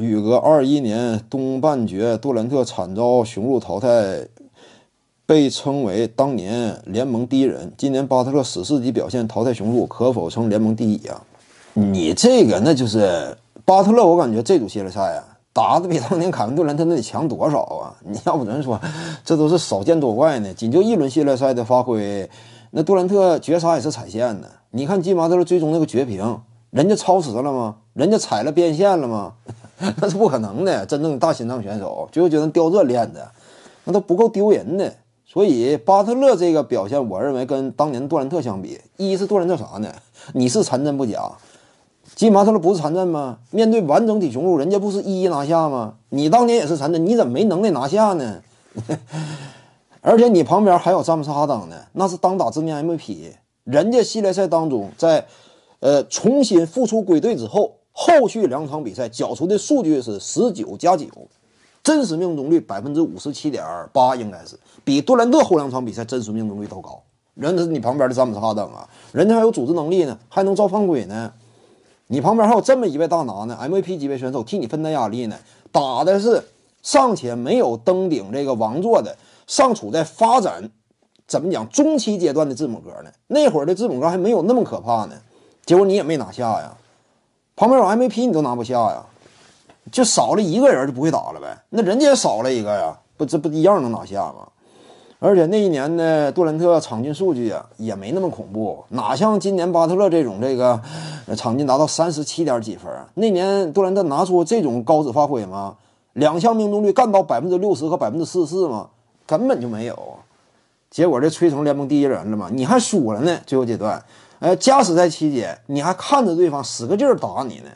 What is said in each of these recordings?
宇哥，二一年东半决，杜兰特惨遭雄鹿淘汰，被称为当年联盟第一人。今年巴特勒史诗级表现淘汰雄鹿，可否成联盟第一啊？你这个那就是巴特勒，我感觉这组系列赛啊，打的比当年凯文杜兰特那得强多少啊！你要不人说，这都是少见多怪呢。仅就一轮系列赛的发挥，那杜兰特绝杀也是踩线呢。你看金毛特勒最终那个绝平，人家超时了吗？人家踩了边线了吗？那是不可能的，真正大心脏选手，就后觉得掉这练的，那都不够丢人的。所以巴特勒这个表现，我认为跟当年杜兰特相比，一是杜兰特啥呢？你是残阵不假，吉马特勒不是残阵吗？面对完整体雄鹿，人家不是一一拿下吗？你当年也是残阵，你怎么没能耐拿下呢？而且你旁边还有詹姆斯哈登呢，那是当打之年 MVP，人家系列赛当中在，呃，重新复出归队之后。后续两场比赛缴出的数据是十九加九，真实命中率百分之五十七点八，应该是比杜兰特后两场比赛真实命中率都高。人是你旁边的詹姆斯哈登啊，人家还有组织能力呢，还能造犯规呢。你旁边还有这么一位大拿呢，MVP 级别选手替你分担压力呢。打的是尚且没有登顶这个王座的，尚处在发展，怎么讲中期阶段的字母哥呢？那会儿的字母哥还没有那么可怕呢，结果你也没拿下呀。旁边有 MVP 你都拿不下呀，就少了一个人就不会打了呗？那人家也少了一个呀，不这不一样能拿下吗？而且那一年呢，杜兰特场均数据啊也没那么恐怖，哪像今年巴特勒这种这个场均达到三十七点几分？那年杜兰特拿出这种高质发挥吗？两项命中率干到百分之六十和百分之四十四吗？根本就没有。结果这吹成联盟第一人了嘛？你还输了呢，最后阶段。哎，加时赛期间，你还看着对方使个劲儿打你呢，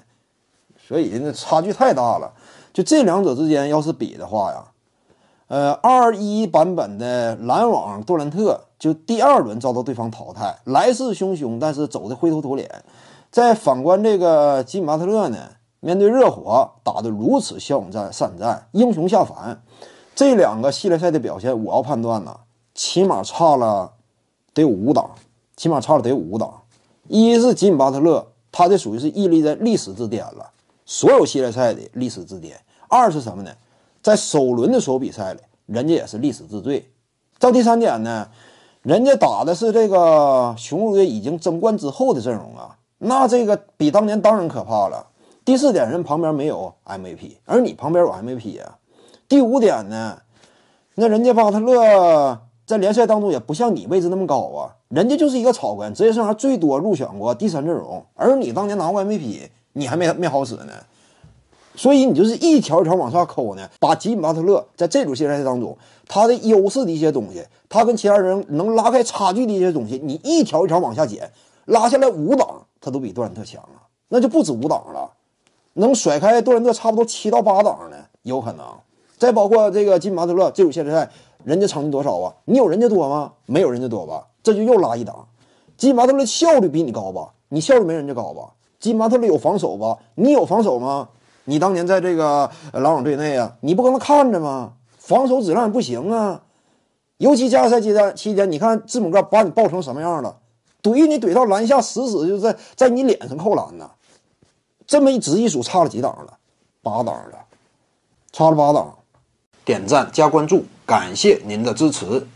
所以那差距太大了。就这两者之间要是比的话呀，呃，二一版本的篮网杜兰特就第二轮遭到对方淘汰，来势汹汹，但是走的灰头土脸。再反观这个吉米巴特勒呢，面对热火打得如此骁勇战善战，英雄下凡。这两个系列赛的表现，我要判断呢，起码差了得有五档。起码差了得五档。一是吉米·巴特勒，他这属于是屹立在历史之巅了，所有系列赛的历史之巅。二是什么呢？在首轮的候比赛里，人家也是历史之最。到第三点呢，人家打的是这个雄鹿队已经争冠之后的阵容啊，那这个比当年当然可怕了。第四点，人旁边没有 MVP，而你旁边有 MVP 啊。第五点呢，那人家巴特勒在联赛当中也不像你位置那么高啊。人家就是一个草根，职业生涯最多入选过第三阵容，而你当年拿过 MVP，你还没没好使呢。所以你就是一条一条往下抠呢，把吉米巴特勒在这组系列赛当中他的优势的一些东西，他跟其他人能拉开差距的一些东西，你一条一条往下减，拉下来五档，他都比杜兰特强啊，那就不止五档了，能甩开杜兰特差不多七到八档呢，有可能。再包括这个吉米巴特勒这组系列赛，人家成绩多少啊？你有人家多吗？没有人家多吧？这就又拉一档，金毛特勒效率比你高吧？你效率没人家高吧？金毛特勒有防守吧？你有防守吗？你当年在这个篮网队内啊，你不跟他看着吗？防守质量不行啊！尤其加赛阶段期间，你看字母哥把你爆成什么样了？怼你怼到篮下，死死就在在你脸上扣篮呢！这么一直一数，差了几档了？八档了，差了八档！点赞加关注，感谢您的支持。